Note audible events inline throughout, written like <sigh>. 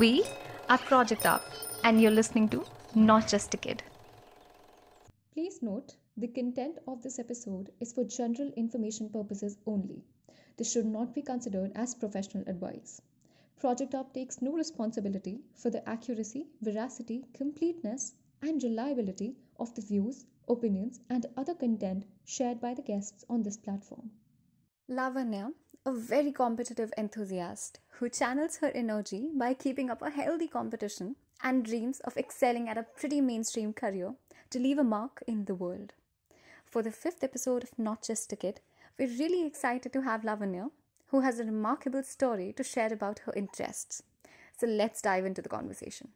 We are Project Up, and you're listening to Not Just a Kid. Please note the content of this episode is for general information purposes only. This should not be considered as professional advice. Project Up takes no responsibility for the accuracy, veracity, completeness, and reliability of the views, opinions, and other content shared by the guests on this platform. Lavanya a very competitive enthusiast who channels her energy by keeping up a healthy competition and dreams of excelling at a pretty mainstream career to leave a mark in the world. For the fifth episode of Not Just a Kid, we're really excited to have Lavanya, who has a remarkable story to share about her interests. So let's dive into the conversation.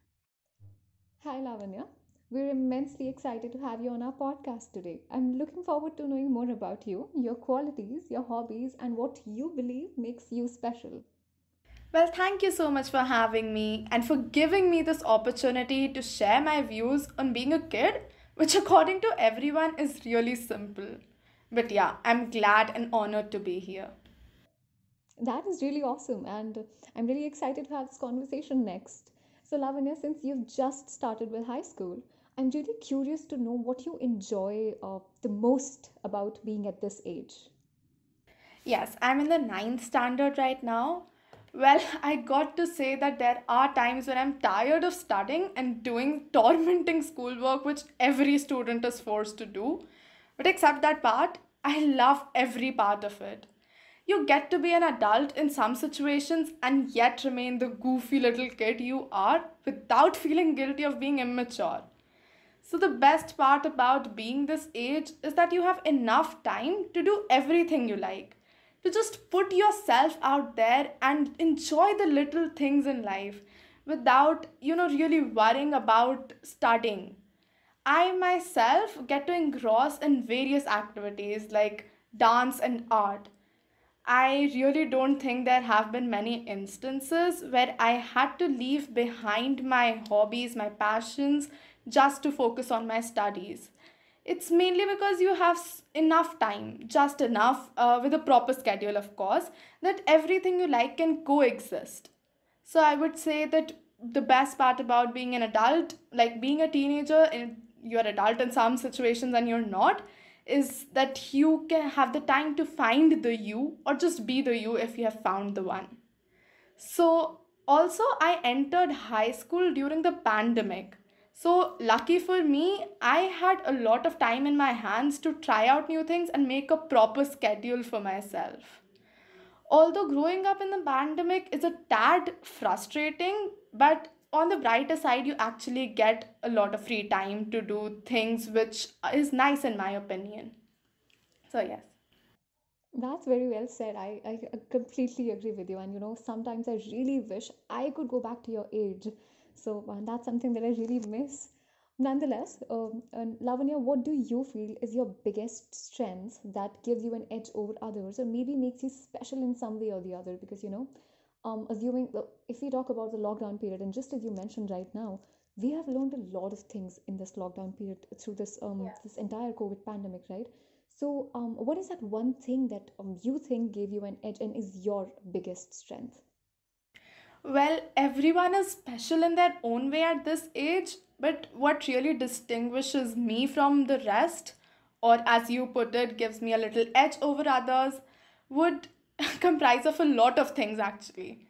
Hi, Lavanya. We're immensely excited to have you on our podcast today. I'm looking forward to knowing more about you, your qualities, your hobbies, and what you believe makes you special. Well, thank you so much for having me and for giving me this opportunity to share my views on being a kid, which, according to everyone, is really simple. But yeah, I'm glad and honored to be here. That is really awesome, and I'm really excited to have this conversation next. So, Lavanya, since you've just started with high school, I'm really curious to know what you enjoy uh, the most about being at this age. Yes, I'm in the ninth standard right now. Well, <laughs> I got to say that there are times when I'm tired of studying and doing <laughs> tormenting schoolwork, which every student is forced to do. But except that part, I love every part of it. You get to be an adult in some situations and yet remain the goofy little kid you are without <laughs> feeling guilty of being immature. So, the best part about being this age is that you have enough time to do everything you like, to just put yourself out there and enjoy the little things in life without, you know, really worrying about studying. I myself get to engross in various activities like dance and art. I really don't think there have been many instances where I had to leave behind my hobbies, my passions, just to focus on my studies it's mainly because you have enough time just enough uh, with a proper schedule of course that everything you like can coexist so i would say that the best part about being an adult like being a teenager and you're adult in some situations and you're not is that you can have the time to find the you or just be the you if you have found the one so also i entered high school during the pandemic so, lucky for me, I had a lot of time in my hands to try out new things and make a proper schedule for myself. Although growing up in the pandemic is a tad frustrating, but on the brighter side, you actually get a lot of free time to do things, which is nice in my opinion. So, yes. That's very well said. I, I completely agree with you. And you know, sometimes I really wish I could go back to your age so uh, that's something that I really miss. Nonetheless, um, uh, Lavanya, what do you feel is your biggest strength that gives you an edge over others, or maybe makes you special in some way or the other? Because you know, um, assuming uh, if we talk about the lockdown period, and just as you mentioned right now, we have learned a lot of things in this lockdown period through this um, yeah. this entire COVID pandemic, right? So, um, what is that one thing that um, you think gave you an edge and is your biggest strength? Well, everyone is special in their own way at this age, but what really distinguishes me from the rest, or as you put it, gives me a little edge over others, would <laughs> comprise of a lot of things actually.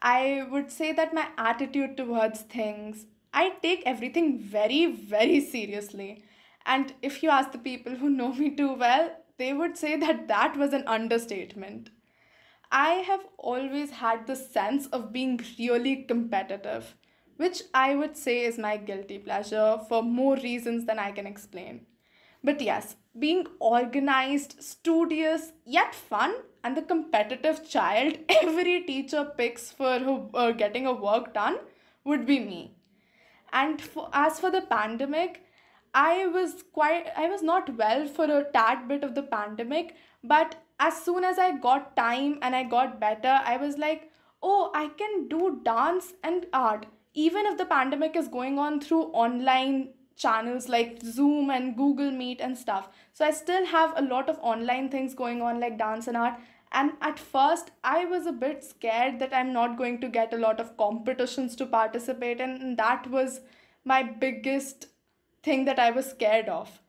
I would say that my attitude towards things, I take everything very, very seriously. And if you ask the people who know me too well, they would say that that was an understatement. I have always had the sense of being really competitive, which I would say is my guilty pleasure for more reasons than I can explain. But yes, being organized, studious, yet fun, and the competitive child <laughs> every teacher picks for uh, getting a work done would be me. And for, as for the pandemic, I was quite I was not well for a tad bit of the pandemic, but as soon as I got time and I got better, I was like, oh, I can do dance and art. Even if the pandemic is going on through online channels like Zoom and Google Meet and stuff. So I still have a lot of online things going on like dance and art. And at first, I was a bit scared that I'm not going to get a lot of competitions to participate in. And that was my biggest thing that I was scared of.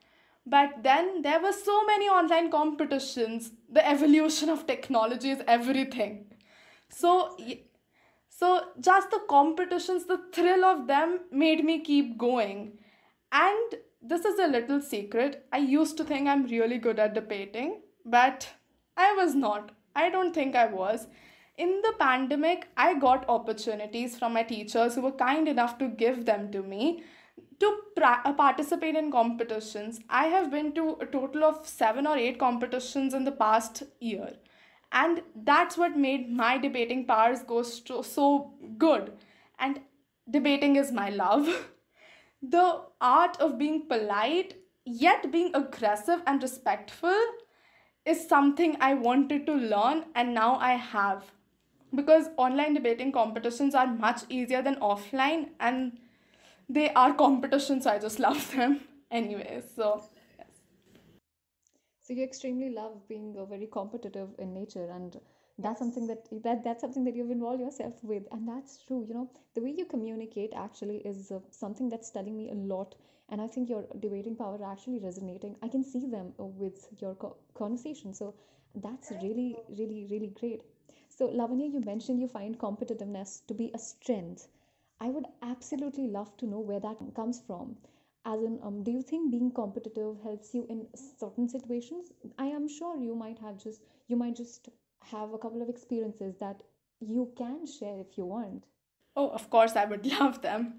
But then there were so many online competitions. The evolution of technology is everything. So so just the competitions, the thrill of them made me keep going. And this is a little secret. I used to think I'm really good at debating, but I was not. I don't think I was. In the pandemic, I got opportunities from my teachers who were kind enough to give them to me to pra- uh, participate in competitions. I have been to a total of seven or eight competitions in the past year. And that's what made my debating powers go so good. And debating is my love. <laughs> the art of being polite, yet being aggressive and respectful, is something I wanted to learn, and now I have. Because online debating competitions are much easier than offline, and they are competition, so I just love them <laughs> anyway. So yes. So you extremely love being uh, very competitive in nature and that's something that that that's something that you've involved yourself with and that's true you know the way you communicate actually is uh, something that's telling me a lot and i think your debating power actually resonating i can see them uh, with your co- conversation so that's really really really great so lavanya you mentioned you find competitiveness to be a strength I would absolutely love to know where that comes from. As in, um, do you think being competitive helps you in certain situations? I am sure you might have just you might just have a couple of experiences that you can share if you want. Oh, of course, I would <laughs> love them.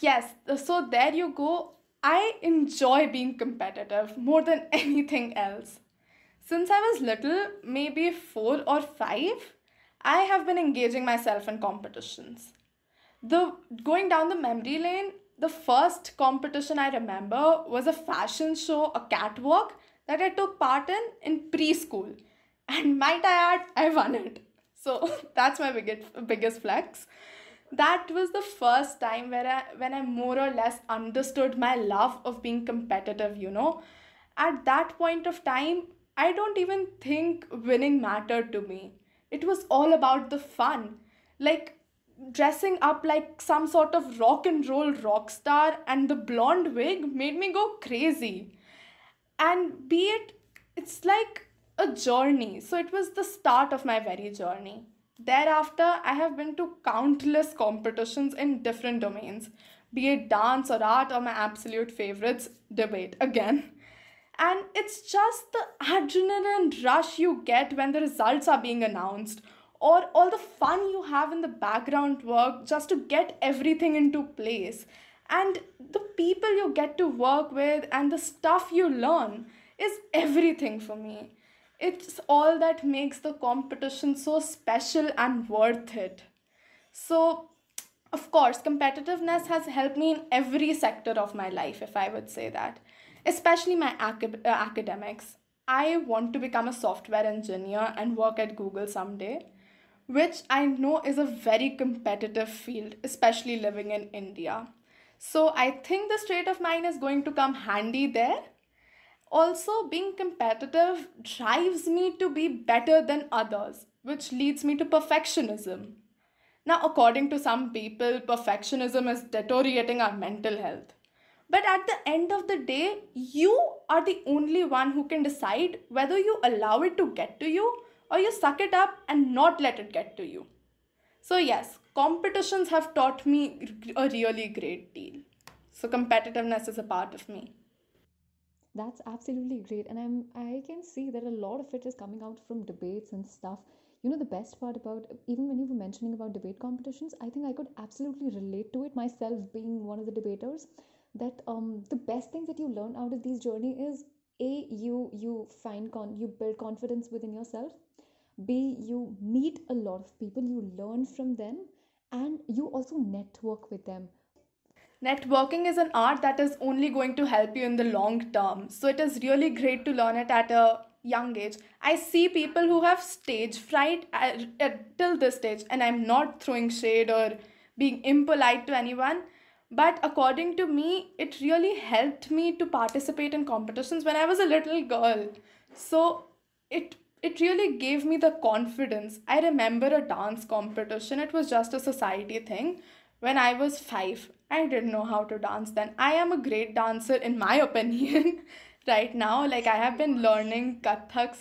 Yes, so there you go. I enjoy being competitive more than <laughs> anything else. Since I was little, maybe four or five, I have been engaging myself in competitions the going down the memory lane the first competition i remember was a fashion show a catwalk that i took part in in preschool and might i add i won it so <laughs> that's my biggest biggest flex that was the first time where I, when i more or less understood my love of being competitive you know at that point of time i don't even think winning mattered to me it was all about the fun like dressing up like some sort of rock and roll rock star and the blonde wig made me go crazy. And be it, it's like a journey. So it was the start of my very journey. Thereafter, I have been to countless competitions in different domains, be it dance or art or my absolute favorites, debate again. And it's just the adrenaline rush you get when the results are being announced or all the fun you have in the background work just to get everything into place and the people you get to work with and the stuff you learn is everything for me it's all that makes the competition so special and worth it so of course competitiveness has helped me in every sector of my life if i would say that especially my acad- uh, academics i want to become a software engineer and work at google someday which I know is a very competitive field, especially living in India. So I think the trait of mine is going to come handy there. Also, being competitive drives me to be better than others, which leads me to perfectionism. Now, according to some people, perfectionism is deteriorating our mental health. But at the end of the day, you are the only one who can decide whether you allow it to get to you or you suck it up and not let it get to you. So, yes, competitions have taught me a really great deal. So, competitiveness is a part of me. That's absolutely great. And I'm, I can see that a lot of it is coming out from debates and stuff. You know, the best part about, even when you were mentioning about debate competitions, I think I could absolutely relate to it myself being one of the debaters. That um, the best thing that you learn out of these journey is a you you find con you build confidence within yourself B. you meet a lot of people you learn from them and you also network with them networking is an art that is only going to help you in the long term so it is really great to learn it at a young age i see people who have stage fright at, at, till this stage and i'm not throwing shade or being impolite to anyone but according to me it really helped me to participate in competitions when i was a little girl so it it really gave me the confidence. I remember a dance competition, it was just a society thing. When I was five, I didn't know how to dance then. I am a great dancer, in my <laughs> opinion. right now like i have been learning kathak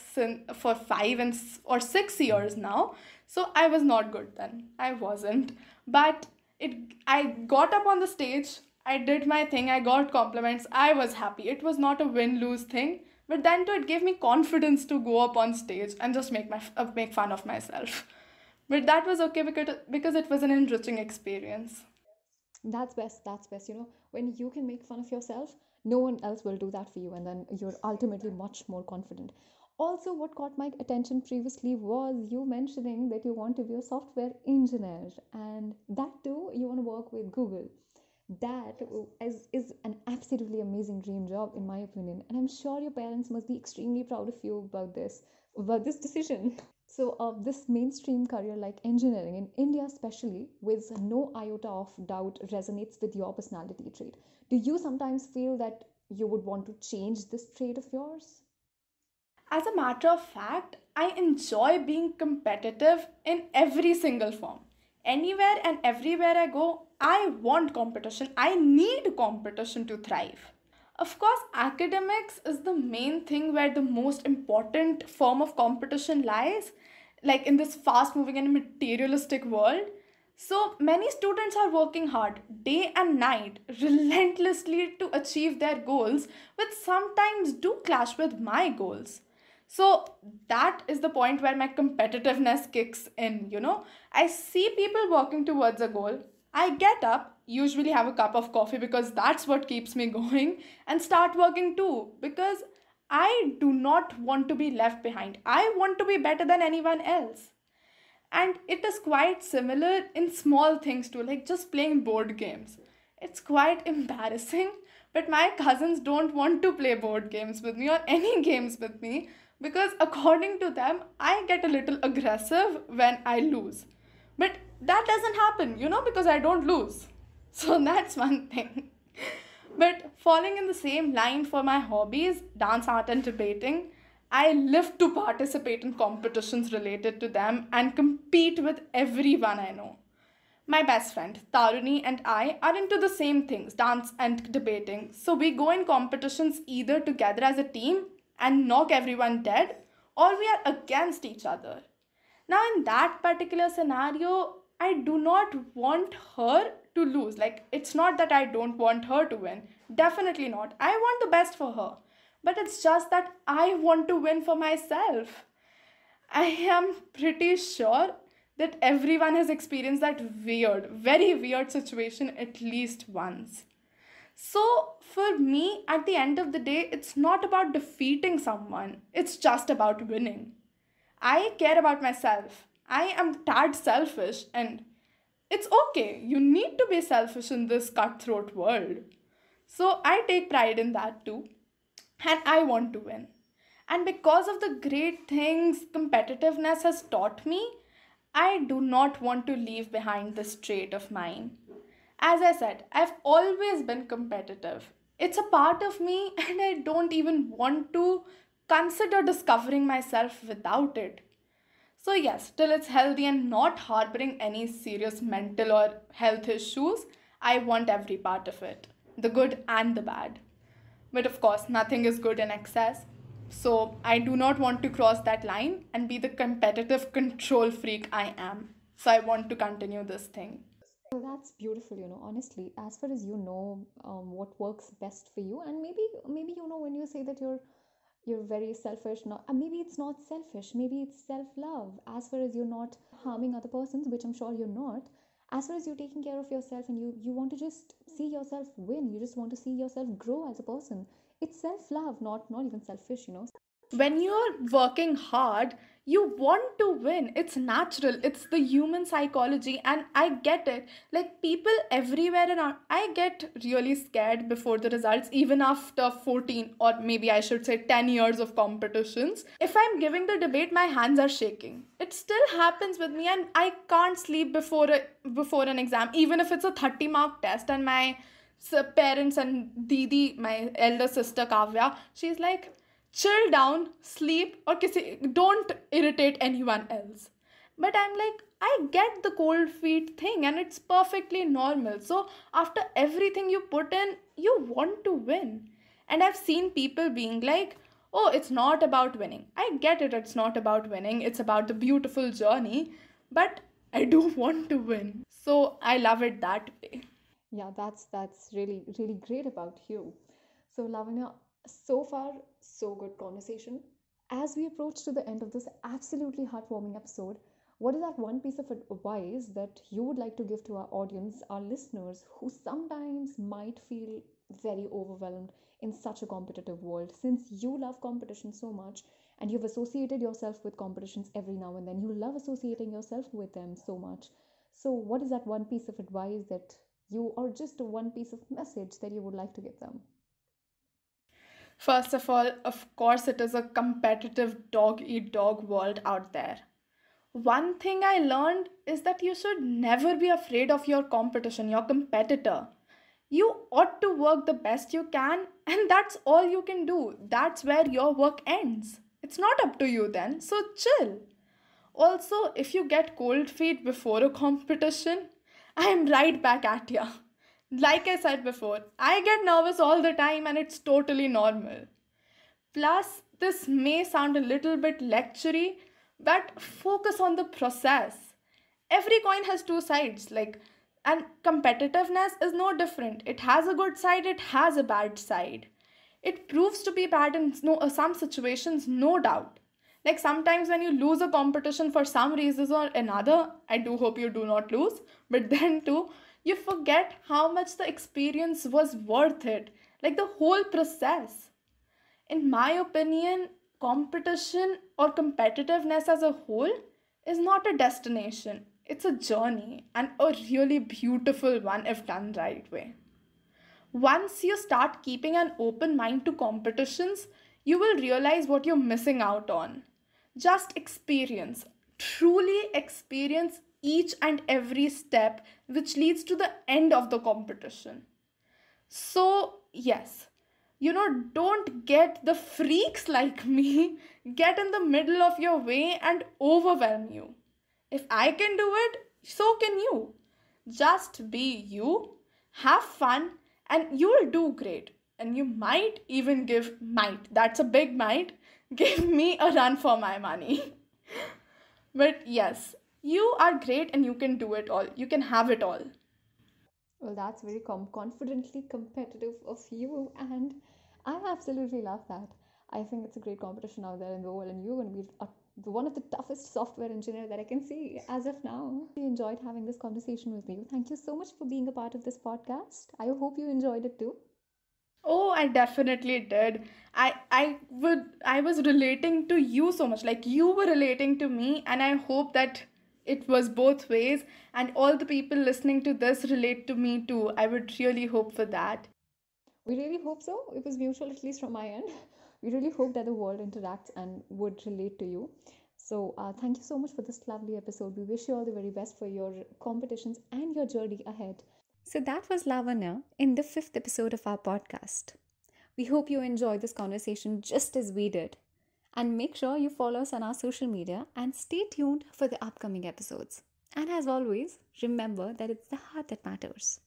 for 5 and or 6 years now so i was not good then i wasn't but it i got up on the stage i did my thing i got compliments i was happy it was not a win lose thing but then too it gave me confidence to go up on stage and just make my uh, make fun of myself but that was okay because because it was an enriching experience that's best that's best you know when you can make fun of yourself no one else will do that for you and then you're ultimately much more confident also what caught my attention previously was you mentioning that you want to be a software engineer and that too you want to work with google that is, is an absolutely amazing dream job in my opinion and i'm sure your parents must be extremely proud of you about this about this decision <laughs> so uh, this mainstream career like engineering in india especially with no iota of doubt resonates with your personality trait do you sometimes feel that you would want to change this trait of yours as a matter of fact i enjoy being competitive in every single form anywhere and everywhere I go, I want competition. I need competition to thrive. Of course, academics is the main thing where the most important form of competition lies, like in this fast moving and materialistic world. So many students are working hard day and night relentlessly to achieve their goals, which sometimes do clash with my goals. So that is the point where my competitiveness kicks in, you know. I see people working towards a goal. I get up, usually have a cup of coffee because that's what keeps me going, and start working too because I do not want to be left behind. I want to be better than anyone else. And it is quite similar in small things too, like just playing board games. It's quite embarrassing, but my cousins don't want to play board games with me or any <laughs> games with me because according to them i get a little aggressive when i lose but that doesn't happen you know because i don't lose <laughs> so that's one thing <laughs> but falling in the same line for my hobbies dance art and debating i live to participate in competitions related to them and compete with everyone i know my best friend Taruni and I are into the same things, dance and debating. So we go in competitions either together as a team and knock everyone dead, or we are against each other. Now, in that particular scenario, I do not want her to lose. Like, it's not that I don't want her to win. Definitely not. I want the best for her. But it's just that I want to win for myself. I am pretty sure that everyone has experienced that weird, very weird situation at least once. So, for me, at the end of the day, it's not about defeating someone, it's just about winning. I care about myself. I am tad selfish, and it's okay. You need to be selfish in this cutthroat world. So, I take pride in that too, and I want to win. And because of the great things competitiveness has taught me, I do not want to leave behind this trait of mine. As I said, I've always been competitive. It's a part of me, <laughs> and I don't even want to consider discovering myself without it. So, yes, till it's healthy and not harboring any serious mental or health issues, I want every part of it the good and the bad. But of course, nothing is good in excess. So, I do not want to cross that line and be the competitive control freak I am. So, I want to continue this thing. So that's beautiful, you know. Honestly, as far as you know, um, what works best for you, and maybe maybe you know when you say that you're you're very selfish. Not uh, maybe it's not selfish. Maybe it's self love. As far as you're not harming other persons, which I'm sure you're not. As far as you're taking care of yourself and you you want to just see yourself win. You just want to see yourself grow as a person. It's self love, not not even selfish. You know when you're working hard, you want to win. It's natural. It's the human psychology, and I get it. Like people everywhere around, I get really scared before the results, even after 14 or maybe I should say 10 years of competitions. If I'm giving the debate, my hands are shaking. It still happens with me, and I can't sleep before a, before an exam, even if it's a 30 mark test, and my so parents and Didi, my elder sister Kavya, she's like, chill down, sleep, or don't irritate anyone else. But I'm like, I get the cold feet thing and it's perfectly normal. So, after everything you put in, you want to win. And I've seen people being like, oh, it's not about winning. I get it, it's not about winning, it's about the beautiful journey. But I do <laughs> want to win. So, I love it that way. Yeah, that's that's really really great about you. So, Lavanya, so far, so good conversation. As we approach to the end of this absolutely heartwarming episode, what is that one piece of advice that you would like to give to our audience, our listeners, who sometimes might feel very overwhelmed in such a competitive world? Since you love competition so much and you've associated yourself with competitions every now and then, you love associating yourself with them so much. So, what is that one piece of advice that you, or just one piece of message that you would like to give them? First of all, of course, it is a competitive dog eat dog world out there. One thing I learned is that you should never be afraid of your competition, your competitor. You ought to work the best you can, and that's all you can do. That's where your work ends. It's not up to you then, so chill. Also, if you get cold feet before a competition, I am right back at ya. Like I said before, I get nervous all the time and it's totally normal. Plus, this may sound a little bit lectury, but focus on the process. Every coin has two sides, like, and competitiveness is no different. It has a good side, it has a bad side. It proves to be bad in no, uh, some situations, no doubt. Like sometimes when you lose a competition for some reasons or another, I do hope you do not lose, but <laughs> then too, you forget how much the experience was worth it, like the whole process. In my opinion, competition or competitiveness as a whole is not a destination, it's a journey and a really beautiful one if done right way. Once you start keeping an open mind to competitions, you will realize what you're missing out on. Just experience, truly experience each and every step, which leads to the end of the competition. So, yes, you know, don't get the freaks like me <laughs> get in the middle of your way and overwhelm you. If I can do it, so can you. Just be you, have fun, and you'll do great. And you might even give might, that's a big might, <laughs> give me a run for my money. <laughs> but yes, you are great and you can do it all. You can have it all. Well, that's very com- confidently competitive of you, and I absolutely love that. I think it's a great competition out there in the world, and you're going to be a, one of the toughest software engineers that I can see as of now. I enjoyed having this conversation with you. Thank you so much for being a part of this podcast. I hope you enjoyed it too. Oh, I definitely did. I I would I was relating to you so much. Like you were relating to me, and I hope that it was both ways and all the people listening to this relate to me too i would really hope for that we really hope so it was mutual at least from my end <laughs> we really hope that the world interacts and would relate to you so uh, thank you so much for this lovely episode we wish you all the very best for your competitions and your journey ahead so that was lavanya in the fifth episode of our podcast we hope you enjoyed this conversation just as we did and make sure you follow us on our social media and stay tuned for the upcoming episodes. And as always, remember that it's the heart that matters.